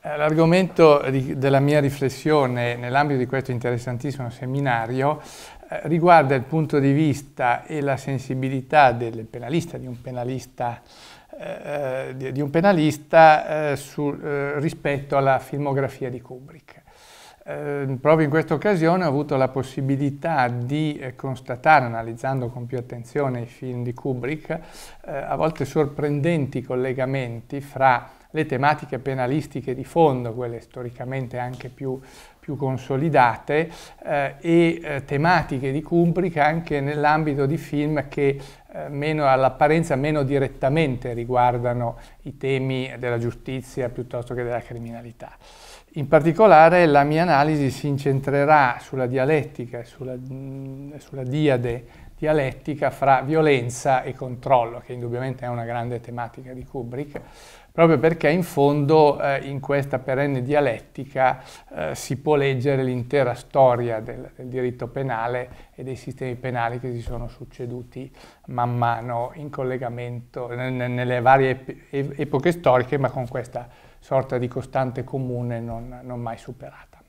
Eh, l'argomento della mia riflessione nell'ambito di questo interessantissimo seminario eh, riguarda il punto di vista e la sensibilità del penalista, di un penalista, eh, di, di un penalista eh, su, eh, rispetto alla filmografia di Kubrick. proprio in questa occasione ho avuto la possibilità di constatare, analizzando con più attenzione i film di Kubrick, a volte sorprendenti collegamenti fra le tematiche penalistiche di fondo, quelle storicamente anche più, più consolidate, eh, e eh, tematiche di Kubrick anche nell'ambito di film che eh, meno all'apparenza meno direttamente riguardano i temi della giustizia piuttosto che della criminalità. In particolare la mia analisi si incentrerà sulla dialettica e sulla, mm, sulla diade dialettica fra violenza e controllo, che indubbiamente è una grande tematica di Kubrick, proprio perché in fondo eh, in questa perenne dialettica eh, si può leggere l'intera storia del, del, diritto penale e dei sistemi penali che si sono succeduti man mano in collegamento nelle varie epoche storiche, ma con questa sorta di costante comune non, non mai superata.